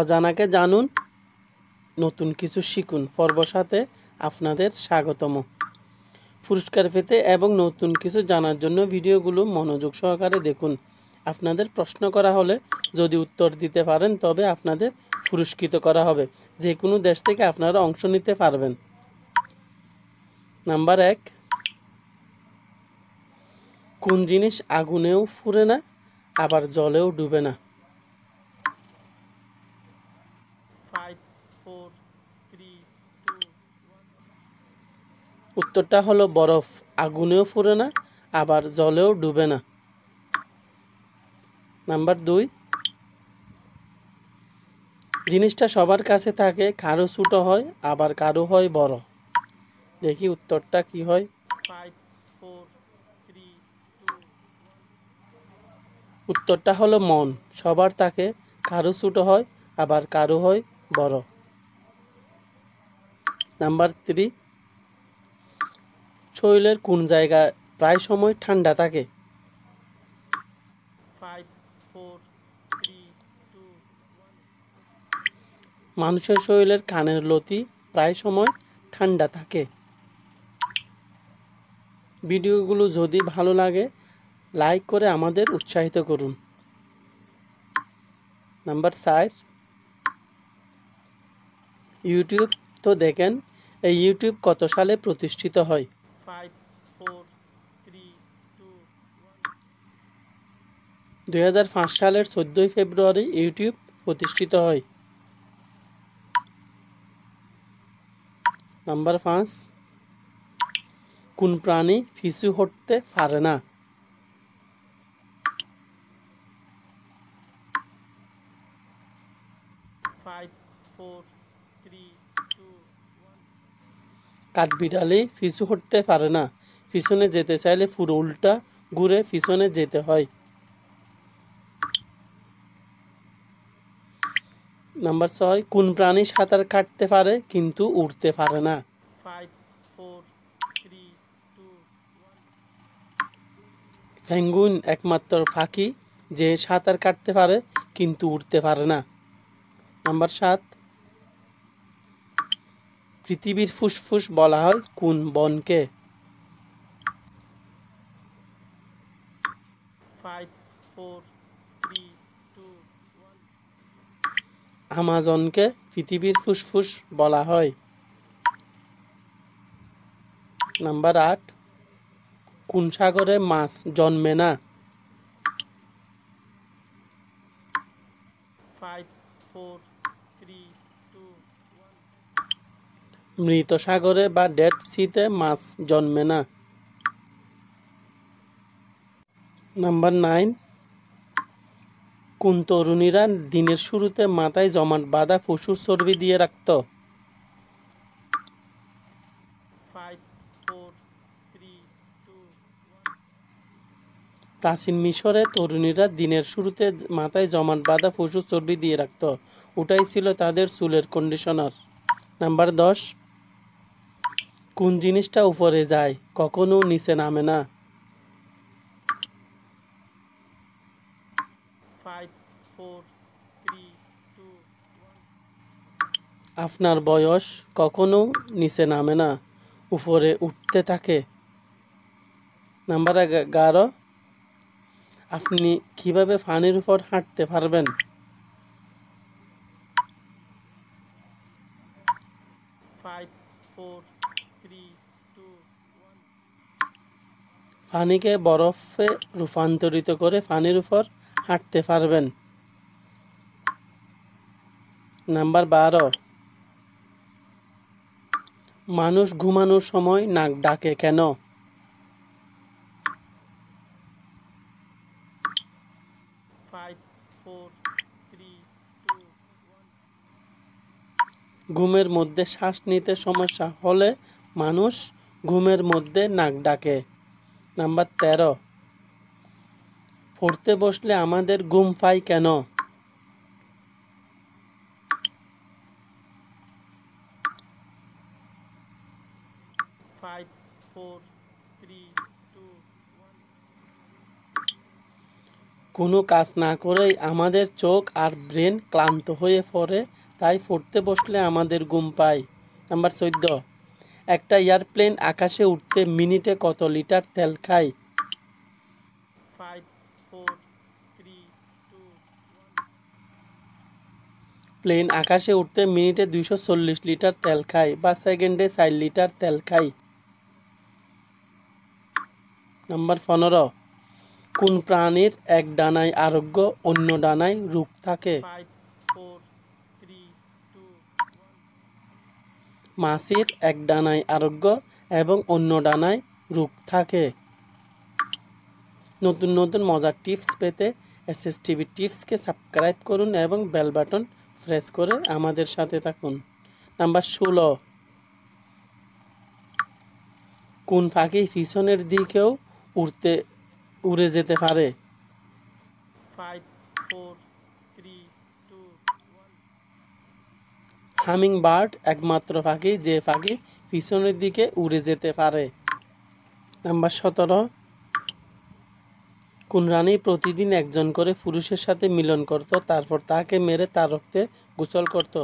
অজানাকে জানুন নতুন কিছু শিখুন পর্ব সাথে আপনাদের স্বাগতম পুরস্কার পেতে এবং নতুন কিছু জানার জন্য ভিডিওগুলো মনোযোগ সহকারে দেখুন আপনাদের প্রশ্ন করা হলে যদি উত্তর দিতে পারেন তবে আপনাদের পুরস্কৃত করা হবে যে কোনো দেশ থেকে আপনারা অংশ নিতে পারবেন নাম্বার এক কোন জিনিস আগুনেও ফুরে না আবার জলেও ডুবে না উত্তরটা হলো বরফ আগুনেও ফুরে না আবার জলেও ডুবে না নাম্বার দুই জিনিসটা সবার কাছে থাকে কারো ছোটো হয় আবার কারো হয় বড় দেখি উত্তরটা কি হয় উত্তরটা হলো মন সবার তাকে কারো ছোটো হয় আবার কারো হয় বড় নাম্বার থ্রি শরীরের কোন জায়গা প্রায় সময় ঠান্ডা থাকে মানুষের শরীরের কানের লতি প্রায় সময় ঠান্ডা থাকে ভিডিওগুলো যদি ভালো লাগে লাইক করে আমাদের উৎসাহিত করুন নাম্বার চার ইউটিউব তো দেখেন এই ইউটিউব কত সালে প্রতিষ্ঠিত হয় দুই সালের চোদ্দই ফেব্রুয়ারি ইউটিউব প্রতিষ্ঠিত হয় নাম্বার পাঁচ কোন প্রাণী ফিসু হটতে পারে না ফাইভ ফোর থ্রি কাঠবিড়ালি পিছু হটতে পারে না পিছনে যেতে চাইলে পুরো উল্টা ঘুরে পিছনে যেতে হয় নাম্বার ছয় কোন প্রাণী সাঁতার কাটতে পারে কিন্তু উঠতে পারে না ফ্যাঙ্গুইন একমাত্র ফাঁকি যে সাঁতার কাটতে পারে কিন্তু উঠতে পারে না নাম্বার সাত পৃথিবীর ফুসফুস বলা হয় কোন বনকে আমাজনকে পৃথিবীর ফুসফুস বলা হয় নাম্বার আট কোন সাগরে মাছ জন্মে না ফাইভ ফোর থ্রি টু মৃত সাগরে বা ডেড সিতে মাছ জন্মে না নাম্বার নাইন কোন তরুণীরা দিনের শুরুতে মাথায় জমাট বাঁধা পশুর চর্বি দিয়ে রাখত প্রাচীন মিশরে তরুণীরা দিনের শুরুতে মাথায় জমাট বাঁধা পশুর চর্বি দিয়ে রাখত ওটাই ছিল তাদের চুলের কন্ডিশনার নাম্বার দশ কোন জিনিসটা উপরে যায় কখনো নিচে নামে না আপনার বয়স কখনো নিচে নামে না উপরে উঠতে থাকে নাম্বার এগারো আপনি কিভাবে পানির উপর হাঁটতে পারবেন ফাইভ ফোর পানিকে বরফে রূপান্তরিত করে পানির উপর হাঁটতে পারবেন নাম্বার বারো মানুষ ঘুমানোর সময় নাক ডাকে কেন ঘুমের মধ্যে শ্বাস নিতে সমস্যা হলে মানুষ ঘুমের মধ্যে নাক ডাকে নাম্বার তেরো পড়তে বসলে আমাদের ঘুম পাই কেন কোনো কাজ না করেই আমাদের চোখ আর ব্রেন ক্লান্ত হয়ে পড়ে তাই পড়তে বসলে আমাদের ঘুম পায় নাম্বার চোদ্দ একটা এয়ারপ্লেন আকাশে উঠতে মিনিটে কত লিটার তেল খায় প্লেন আকাশে উঠতে মিনিটে দুইশো চল্লিশ লিটার তেল খায় বা সেকেন্ডে চার লিটার তেল খায় নম্বর পনেরো কোন প্রাণীর এক ডানায় আরোগ্য অন্য ডানায় রূপ থাকে মাছের এক ডানায় আরোগ্য এবং অন্য ডানায় রূপ থাকে নতুন নতুন মজার টিপস পেতে এসএস টিভি টিপসকে সাবস্ক্রাইব করুন এবং বেল বাটন প্রেস করে আমাদের সাথে থাকুন নাম্বার ষোলো কোন পাখি পিছনের দিকেও উড়তে উড়ে যেতে পারে ফাইভ ফোর হামিং বার্ড একমাত্র পাখি যে পাখি পিছনের দিকে উড়ে যেতে পারে নাম্বার সতেরো কোন রানী প্রতিদিন একজন করে পুরুষের সাথে মিলন করত তারপর তাকে মেরে তার রক্তে গোসল করত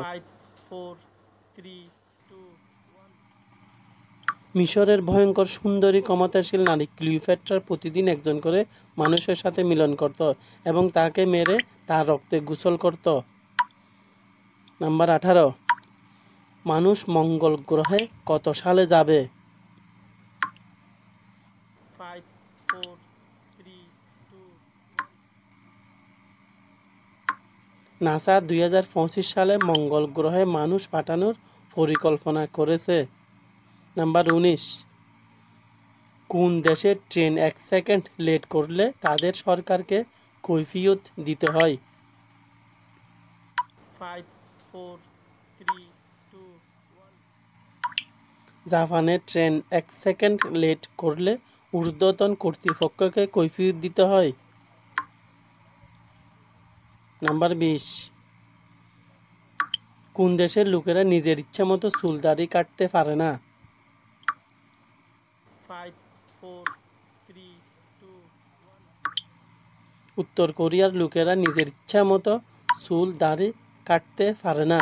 মিশরের ভয়ঙ্কর সুন্দরী ক্ষমতাশীল নারী ক্লিওফেট্রার প্রতিদিন একজন করে মানুষের সাথে মিলন করত এবং তাকে মেরে তার রক্তে গোসল করত নাম্বার আঠারো মানুষ মঙ্গল গ্রহে কত সালে যাবে five four three two NASA দুই সালে মঙ্গল গ্রহে মানুষ পাঠানোর পরিকল্পনা করেছে নাম্বার উনিশ কোন দেশে ট্রেন এক সেকেন্ড লেট করলে তাদের সরকারকে কৈফিয়ত দিতে হয় ফাইভ ফোর থ্রি জাপানের ট্রেন এক সেকেন্ড লেট করলে ঊর্ধ্বতন কর্তৃপক্ষকে কৈফিয়ত দিতে হয় নাম্বার বিশ কোন দেশের লোকেরা নিজের ইচ্ছা মতো চুল দাড়ি কাটতে পারে না উত্তর কোরিয়ার লোকেরা নিজের ইচ্ছা মতো চুল দাড়ি কাটতে পারে না